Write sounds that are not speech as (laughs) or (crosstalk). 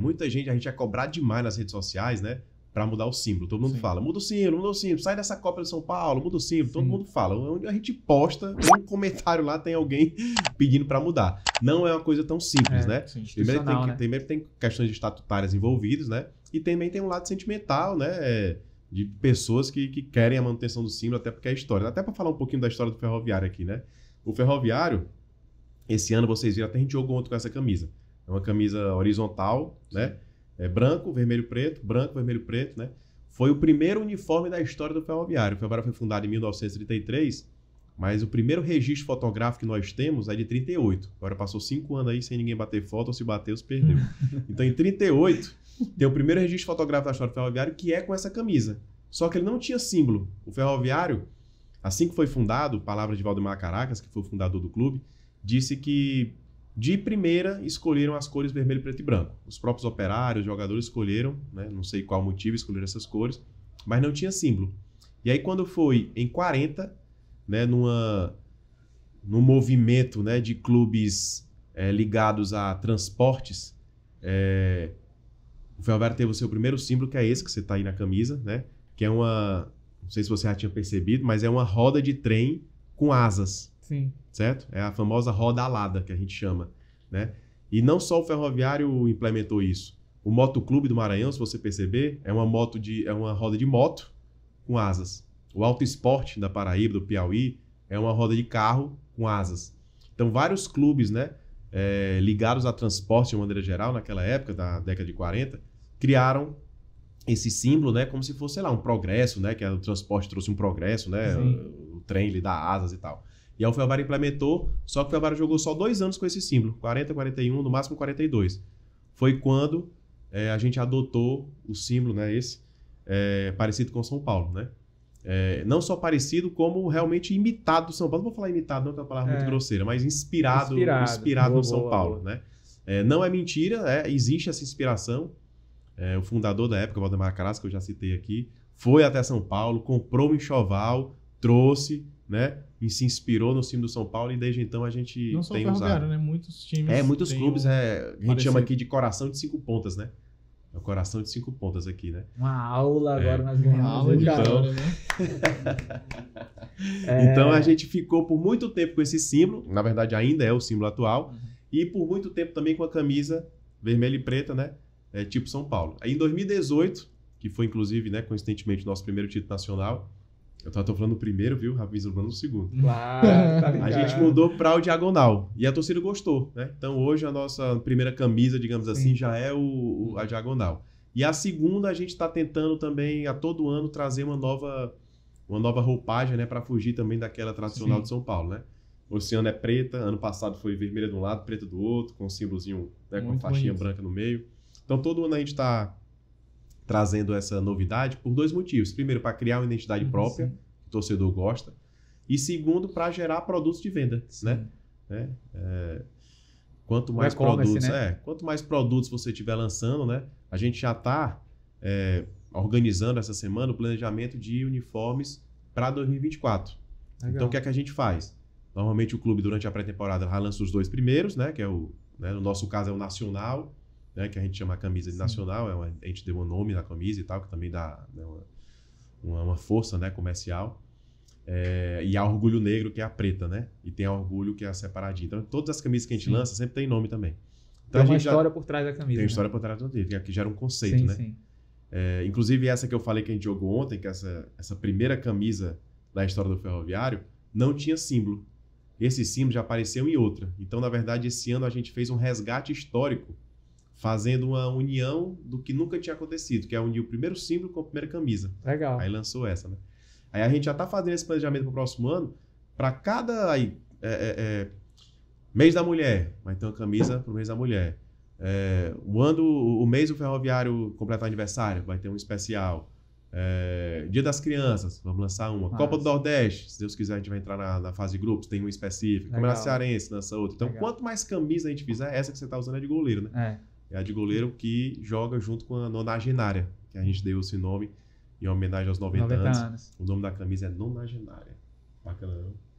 Muita gente, a gente é cobrado demais nas redes sociais, né? Pra mudar o símbolo. Todo mundo Sim. fala, muda o símbolo, muda o símbolo, sai dessa Copa de São Paulo, muda o símbolo. Sim. Todo mundo fala. Onde a gente posta, um (laughs) comentário lá tem alguém (laughs) pedindo para mudar. Não é uma coisa tão simples, é, né? Primeiro tem, né? primeiro tem questões estatutárias envolvidas, né? E também tem um lado sentimental, né? É, de pessoas que, que querem a manutenção do símbolo, até porque é história. Até para falar um pouquinho da história do ferroviário aqui, né? O ferroviário, esse ano vocês viram, até a gente jogou ontem com essa camisa. É uma camisa horizontal, né? É branco, vermelho, preto, branco, vermelho, preto, né? Foi o primeiro uniforme da história do Ferroviário. O Ferroviário foi fundado em 1933, mas o primeiro registro fotográfico que nós temos é de 38. Agora passou cinco anos aí sem ninguém bater foto, ou se bateu, se perdeu. (laughs) então, em 38, tem o primeiro registro fotográfico da história do Ferroviário, que é com essa camisa. Só que ele não tinha símbolo. O Ferroviário, assim que foi fundado, palavra de Valdemar Caracas, que foi o fundador do clube, disse que de primeira escolheram as cores vermelho, preto e branco. Os próprios operários, jogadores escolheram, né? não sei qual motivo escolheram essas cores, mas não tinha símbolo. E aí quando foi em 40, né, numa num movimento, né, de clubes é, ligados a transportes, é, o Ferroviário teve o seu primeiro símbolo que é esse que você está aí na camisa, né, que é uma, não sei se você já tinha percebido, mas é uma roda de trem com asas. Sim. Certo? É a famosa roda alada que a gente chama, né? E não só o ferroviário implementou isso. O motoclube do Maranhão, se você perceber, é uma moto de é uma roda de moto com asas. O Auto Esporte da Paraíba, do Piauí, é uma roda de carro com asas. Então vários clubes, né, é, ligados a transporte de maneira geral naquela época da década de 40, criaram esse símbolo, né, como se fosse, sei lá, um progresso, né, que é o transporte trouxe um progresso, né, o trem lhe dá asas e tal. E o Alfavar implementou, só que o Alfavar jogou só dois anos com esse símbolo, 40, 41, no máximo 42. Foi quando é, a gente adotou o símbolo, né, esse, é, parecido com São Paulo, né? É, não só parecido, como realmente imitado do São Paulo. Não vou falar imitado, não é uma palavra muito é. grosseira, mas inspirado, inspirado, inspirado boa, no São boa, Paulo, boa. né? É, não é mentira, é, existe essa inspiração. o fundador da época, Valdemar Caras, que eu já citei aqui, foi até São Paulo, comprou um enxoval, trouxe, né? E se inspirou no time do São Paulo e desde então a gente Não só tem o usado. né? Muitos times. É, muitos clubes, um... é, a gente chama aqui de coração de cinco pontas, né? É o coração de cinco pontas aqui, né? Uma aula é. agora é. nós ganhamos. Uma aula de então... né? (laughs) é... Então a gente ficou por muito tempo com esse símbolo, na verdade ainda é o símbolo atual, uhum. e por muito tempo também com a camisa vermelha e preta, né? É, tipo São Paulo. Aí em 2018, que foi inclusive, né, coincidentemente, nosso primeiro título nacional, eu tava falando o primeiro, viu? Rapidinhos falando o segundo. Claro, tá (laughs) a gente mudou para o diagonal. E a torcida gostou, né? Então hoje a nossa primeira camisa, digamos assim, já é o, a diagonal. E a segunda a gente está tentando também, a todo ano, trazer uma nova, uma nova roupagem, né? Para fugir também daquela tradicional Sim. de São Paulo, né? Esse ano é preta, ano passado foi vermelha de um lado, preta do outro, com um símbolozinho, né? Com a faixinha bonito. branca no meio. Então todo ano a gente está trazendo essa novidade por dois motivos. Primeiro, para criar uma identidade uhum, própria, sim. que o torcedor gosta. E segundo, para gerar produtos de venda, né? É, é, quanto mais produtos, né? é, quanto mais produtos você tiver lançando, né? A gente já está é, organizando essa semana o planejamento de uniformes para 2024. Legal. Então, o que é que a gente faz? Normalmente o clube durante a pré-temporada lança os dois primeiros, né? Que é o, né? no nosso caso é o nacional né, que a gente chama a camisa de nacional, é uma, a gente deu um nome na camisa e tal, que também dá né, uma, uma, força né, comercial. É, e há orgulho negro, que é a preta, né? E tem a orgulho, que é a separadinha. Então, todas as camisas que a gente sim. lança sempre tem nome também. Então, tem uma história já, por trás da camisa. Tem uma né? história por trás da camisa, que aqui é, gera um conceito, sim, né? Sim. É, inclusive, essa que eu falei que a gente jogou ontem, que é essa, essa primeira camisa da história do ferroviário, não tinha símbolo. Esse símbolo já apareceu em outra. Então, na verdade, esse ano a gente fez um resgate histórico fazendo uma união do que nunca tinha acontecido, que é unir o primeiro símbolo com a primeira camisa. Legal. Aí lançou essa, né? Aí a gente já está fazendo esse planejamento para o próximo ano, para cada aí, é, é, é, mês da mulher, vai ter uma camisa para o mês da mulher. É, ano, o mês do ferroviário completar aniversário, vai ter um especial. É, Dia das Crianças, vamos lançar uma. Mas... Copa do Nordeste, se Deus quiser, a gente vai entrar na, na fase de grupos, tem um específico. É Legal. Campeonato Cearense lança outro. Então, Legal. quanto mais camisa a gente fizer, essa que você está usando é de goleiro, né? É é a de goleiro que joga junto com a nonagenária, que a gente deu esse nome em homenagem aos 90, 90 anos. anos. O nome da camisa é nonagenária. Bacana, não?